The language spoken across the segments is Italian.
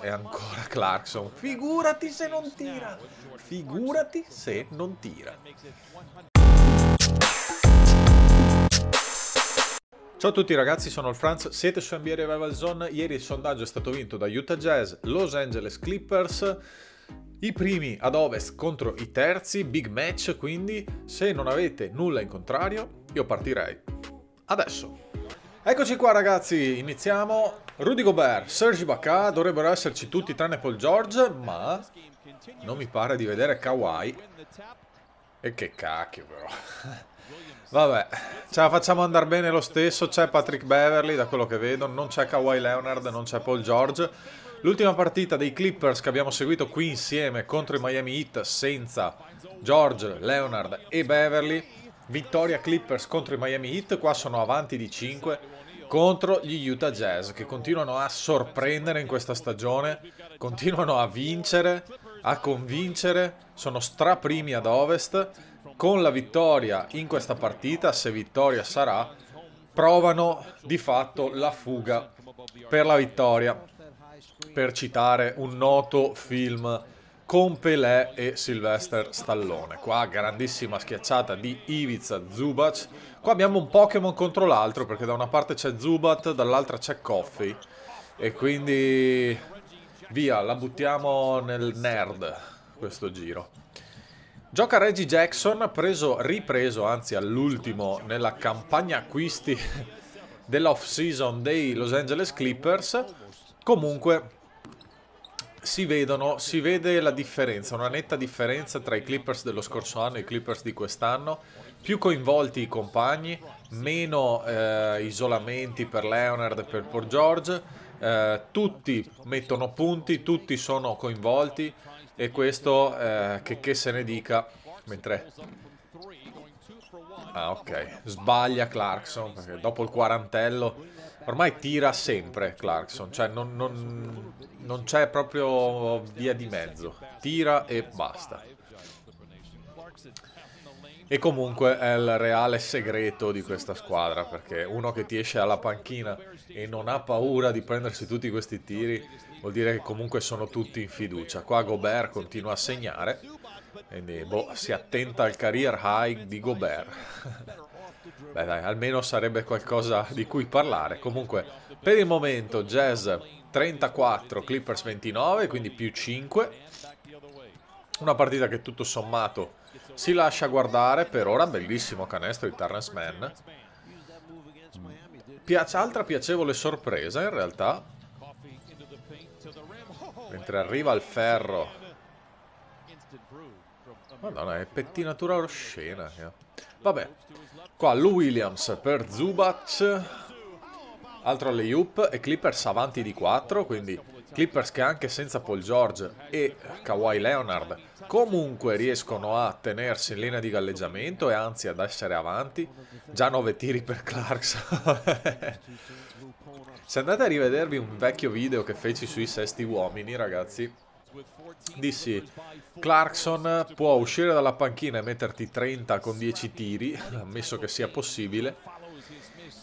E ancora Clarkson. Figurati se non tira. Figurati se non tira. Ciao a tutti ragazzi, sono il Franz, siete su NBA Revival Zone. Ieri il sondaggio è stato vinto da Utah Jazz, Los Angeles Clippers. I primi ad ovest contro i terzi, big match quindi. Se non avete nulla in contrario, io partirei adesso. Eccoci qua ragazzi, iniziamo Rudy Gobert, Sergi Bacca dovrebbero esserci tutti tranne Paul George, ma non mi pare di vedere Kawhi. E che cacchio però. Vabbè, ce la facciamo andare bene lo stesso, c'è Patrick Beverly da quello che vedo, non c'è Kawhi Leonard, non c'è Paul George. L'ultima partita dei Clippers che abbiamo seguito qui insieme contro i Miami Heat senza George, Leonard e Beverly. Vittoria Clippers contro i Miami Heat, qua sono avanti di 5 contro gli Utah Jazz che continuano a sorprendere in questa stagione, continuano a vincere, a convincere, sono straprimi ad ovest, con la vittoria in questa partita, se vittoria sarà, provano di fatto la fuga per la vittoria, per citare un noto film con Pelé e Sylvester Stallone. Qua grandissima schiacciata di Ivica Zubac. Qua abbiamo un Pokémon contro l'altro perché da una parte c'è Zubat, dall'altra c'è Coffee. E quindi via, la buttiamo nel nerd questo giro. Gioca Reggie Jackson, preso, ripreso anzi all'ultimo nella campagna acquisti dell'off-season dei Los Angeles Clippers. Comunque si vedono, si vede la differenza, una netta differenza tra i Clippers dello scorso anno e i Clippers di quest'anno. Più coinvolti i compagni, meno eh, isolamenti per Leonard e per Paul George. Eh, tutti mettono punti, tutti sono coinvolti e questo eh, che, che se ne dica. Mentre Ah, ok. Sbaglia Clarkson perché dopo il quarantello Ormai tira sempre Clarkson, cioè non, non, non c'è proprio via di mezzo. Tira e basta. E comunque è il reale segreto di questa squadra, perché uno che ti esce alla panchina e non ha paura di prendersi tutti questi tiri, vuol dire che comunque sono tutti in fiducia. Qua Gobert continua a segnare, quindi boh, si attenta al career high di Gobert. Beh dai, almeno sarebbe qualcosa di cui parlare. Comunque, per il momento Jazz 34, Clippers 29, quindi più 5. Una partita che tutto sommato si lascia guardare, per ora bellissimo canestro di Terrence Mann. Piace, altra piacevole sorpresa in realtà. Mentre arriva il ferro Madonna, è pettinatura oscena. Vabbè, qua Lou Williams per Zubac. Altro alle Up e Clippers avanti di 4, quindi Clippers che anche senza Paul George e Kawhi Leonard comunque riescono a tenersi in linea di galleggiamento e anzi ad essere avanti. Già 9 tiri per Clarkson. Se andate a rivedervi un vecchio video che feci sui sesti uomini, ragazzi, dissi Clarkson può uscire dalla panchina e metterti 30 con 10 tiri, ammesso che sia possibile,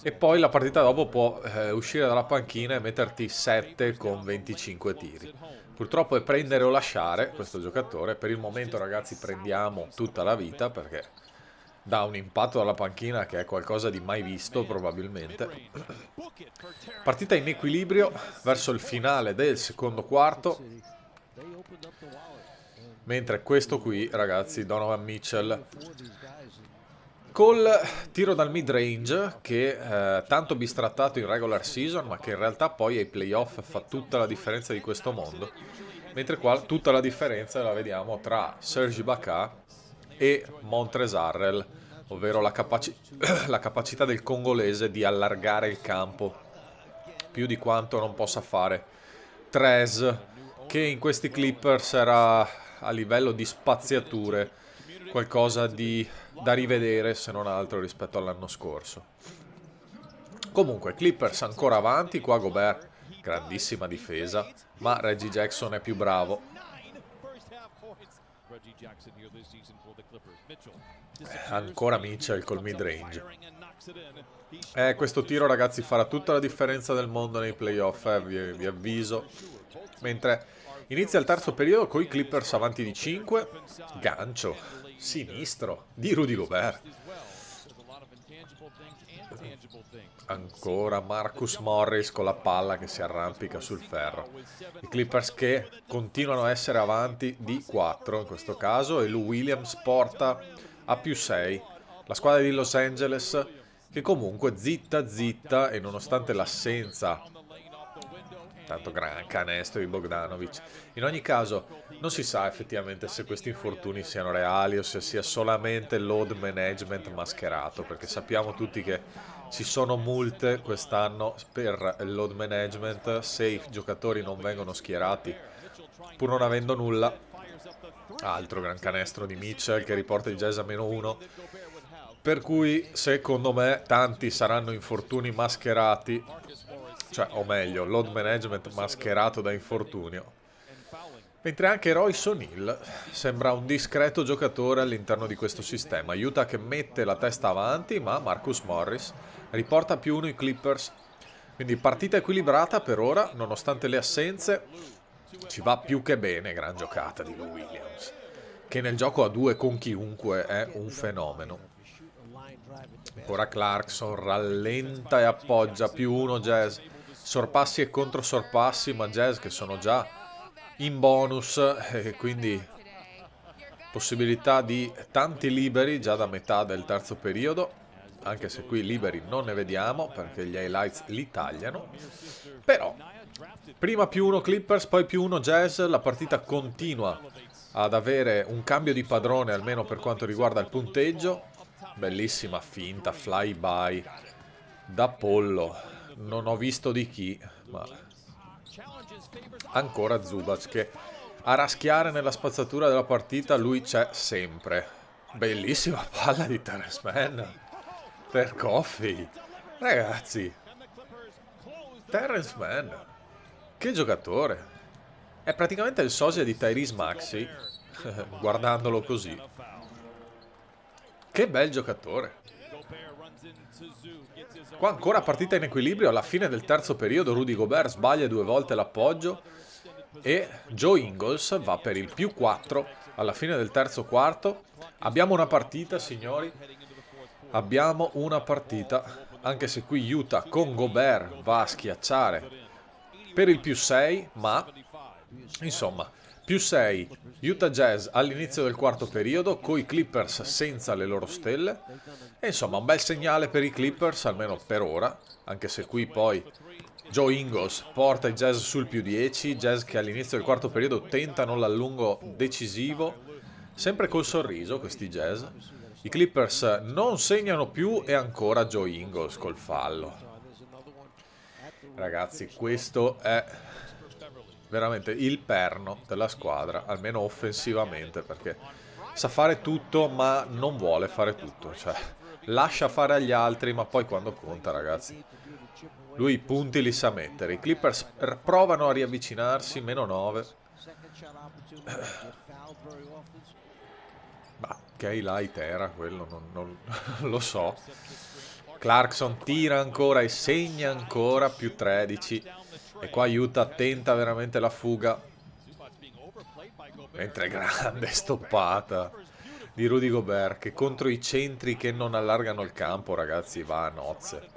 e poi la partita dopo può eh, uscire dalla panchina e metterti 7 con 25 tiri. Purtroppo è prendere o lasciare questo giocatore, per il momento ragazzi prendiamo tutta la vita perché dà un impatto dalla panchina che è qualcosa di mai visto probabilmente. Partita in equilibrio verso il finale del secondo quarto. Mentre questo qui, ragazzi, Donovan Mitchell col tiro dal mid range che eh, tanto bistrattato in regular season ma che in realtà poi ai playoff fa tutta la differenza di questo mondo mentre qua tutta la differenza la vediamo tra Sergi Bacà e Montrezarrel ovvero la, capaci la capacità del congolese di allargare il campo più di quanto non possa fare Trez, che in questi Clippers era a livello di spaziature qualcosa di, da rivedere se non altro rispetto all'anno scorso. Comunque, Clippers ancora avanti, qua Gobert, grandissima difesa, ma Reggie Jackson è più bravo, eh, ancora Mitchell col midrange. Eh, questo tiro ragazzi farà tutta la differenza del mondo nei playoff, eh, vi, vi avviso. Mentre inizia il terzo periodo con i Clippers avanti di 5. Gancio, sinistro, di Rudy Gobert. Ancora Marcus Morris con la palla che si arrampica sul ferro. I Clippers che continuano a essere avanti di 4 in questo caso e Lou Williams porta a più 6 la squadra di Los Angeles che comunque zitta zitta e nonostante l'assenza Tanto gran canestro di Bogdanovic. In ogni caso, non si sa effettivamente se questi infortuni siano reali o se sia solamente load management mascherato, perché sappiamo tutti che ci sono multe quest'anno per load management se i giocatori non vengono schierati, pur non avendo nulla. Altro gran canestro di Mitchell che riporta il jazz a meno 1. Per cui, secondo me, tanti saranno infortuni mascherati cioè o meglio, load management mascherato da infortunio. Mentre anche Royson Hill sembra un discreto giocatore all'interno di questo sistema. Aiuta che mette la testa avanti, ma Marcus Morris riporta più uno i Clippers. Quindi partita equilibrata per ora, nonostante le assenze, ci va più che bene, gran giocata di Lou Williams, che nel gioco a due con chiunque è un fenomeno. Ancora Clarkson rallenta e appoggia, più uno Jazz sorpassi e controsorpassi, ma jazz che sono già in bonus eh, e quindi possibilità di tanti liberi già da metà del terzo periodo anche se qui liberi non ne vediamo perché gli highlights li tagliano però prima più uno Clippers poi più uno Jazz la partita continua ad avere un cambio di padrone almeno per quanto riguarda il punteggio bellissima finta fly by da pollo non ho visto di chi, ma ancora Zubac che a raschiare nella spazzatura della partita lui c'è sempre. Bellissima palla di Terence Mann per Coffee. Ragazzi, Terence Mann, che giocatore. È praticamente il sosia di Tyrese Maxi, guardandolo così. Che bel giocatore. Qua ancora partita in equilibrio, alla fine del terzo periodo Rudy Gobert sbaglia due volte l'appoggio e Joe Ingalls va per il più 4 alla fine del terzo quarto. Abbiamo una partita, signori, abbiamo una partita, anche se qui Utah con Gobert va a schiacciare per il più 6, ma insomma più 6, Utah Jazz all'inizio del quarto periodo, coi Clippers senza le loro stelle. E insomma, un bel segnale per i Clippers, almeno per ora, anche se qui poi Joe Ingles porta i Jazz sul più 10, Jazz che all'inizio del quarto periodo tentano l'allungo decisivo, sempre col sorriso questi Jazz. I Clippers non segnano più e ancora Joe Ingles col fallo. Ragazzi, questo è veramente il perno della squadra, almeno offensivamente, perché sa fare tutto ma non vuole fare tutto, cioè lascia fare agli altri ma poi quando conta ragazzi lui i punti li sa mettere, i Clippers provano a riavvicinarsi, meno 9. Ma che light era quello, non, non, lo so. Clarkson tira ancora e segna ancora, più 13. E qua Utah tenta veramente la fuga. Mentre grande stoppata di Rudy Gobert che contro i centri che non allargano il campo, ragazzi, va a nozze.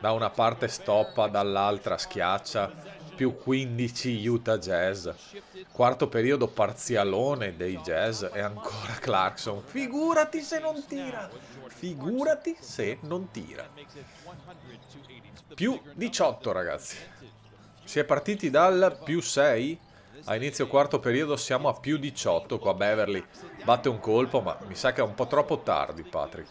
Da una parte stoppa, dall'altra schiaccia, più 15 Utah Jazz. Quarto periodo parzialone dei Jazz e ancora Clarkson. Figurati se non tira! Figurati se non tira. Più 18 ragazzi. Si è partiti dal più 6, a inizio quarto periodo siamo a più 18 qua Beverly. Batte un colpo, ma mi sa che è un po' troppo tardi Patrick.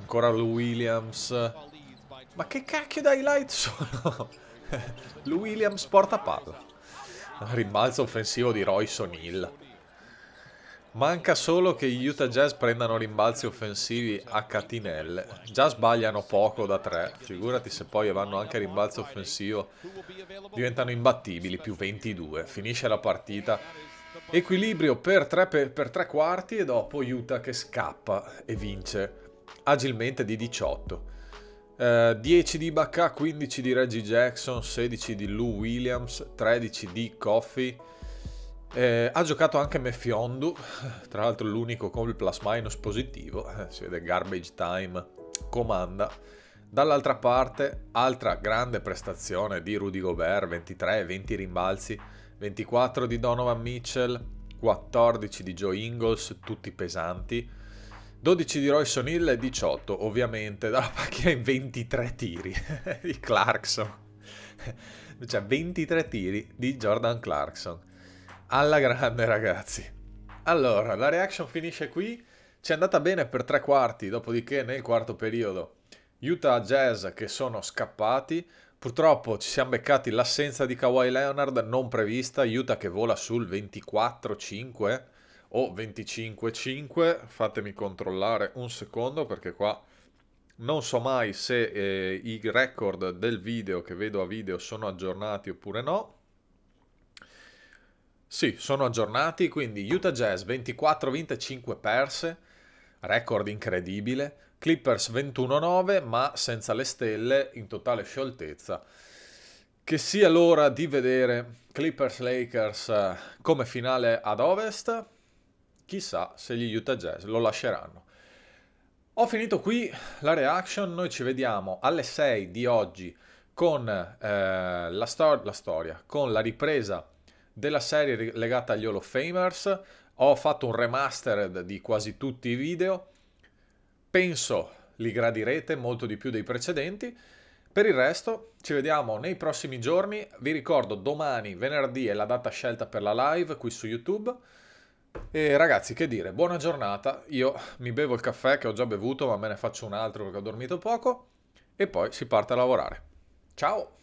Ancora Lou Williams. Ma che cacchio dai light sono? Lou Williams porta palla. Rimbalzo offensivo di Royce O'Neill Manca solo che gli Utah Jazz prendano rimbalzi offensivi a catinelle. Già sbagliano poco da tre, figurati se poi vanno anche a rimbalzo offensivo. Diventano imbattibili, più 22. Finisce la partita. Equilibrio per tre, per, per tre quarti e dopo Utah che scappa e vince agilmente di 18. Uh, 10 di Ibaka, 15 di Reggie Jackson, 16 di Lou Williams, 13 di Coffee. Eh, ha giocato anche Mefiondu, tra l'altro l'unico con il plus minus positivo, eh, si vede garbage time, comanda. Dall'altra parte, altra grande prestazione di Rudy Gobert, 23, 20 rimbalzi, 24 di Donovan Mitchell, 14 di Joe Ingles, tutti pesanti, 12 di Royson Hill e 18 ovviamente dalla panchina in 23 tiri di Clarkson. cioè 23 tiri di Jordan Clarkson. Alla grande ragazzi. Allora, la reaction finisce qui. Ci è andata bene per tre quarti, dopodiché nel quarto periodo Utah Jazz che sono scappati. Purtroppo ci siamo beccati l'assenza di Kawhi Leonard non prevista, Utah che vola sul 24-5 o 25-5, fatemi controllare un secondo perché qua non so mai se eh, i record del video che vedo a video sono aggiornati oppure no. Sì, sono aggiornati, quindi Utah Jazz 24 vinte 5 perse, record incredibile, Clippers 21-9 ma senza le stelle, in totale scioltezza. Che sia l'ora di vedere Clippers-Lakers eh, come finale ad ovest, chissà se gli Utah Jazz lo lasceranno. Ho finito qui la reaction, noi ci vediamo alle 6 di oggi con eh, la, stor la storia, con la ripresa della serie legata agli Hall of Famers, ho fatto un remaster di quasi tutti i video, penso li gradirete molto di più dei precedenti. Per il resto ci vediamo nei prossimi giorni, vi ricordo domani, venerdì è la data scelta per la live qui su YouTube. E ragazzi, che dire, buona giornata. Io mi bevo il caffè che ho già bevuto, ma me ne faccio un altro perché ho dormito poco. E poi si parte a lavorare. Ciao!